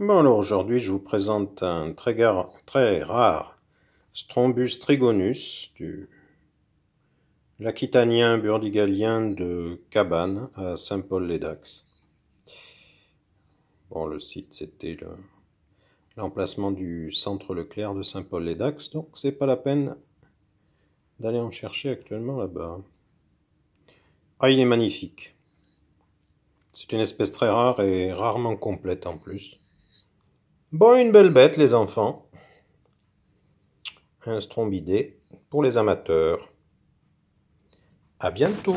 Bon alors aujourd'hui je vous présente un très, très rare Strombus trigonus du l'aquitanien burdigalien de Cabane à Saint-Paul-les-Dax. Bon le site c'était l'emplacement du centre Leclerc de Saint-Paul-les-Dax, donc c'est pas la peine d'aller en chercher actuellement là-bas. Ah, il est magnifique. C'est une espèce très rare et rarement complète en plus. Bon, une belle bête, les enfants. Un strombidé pour les amateurs. À bientôt.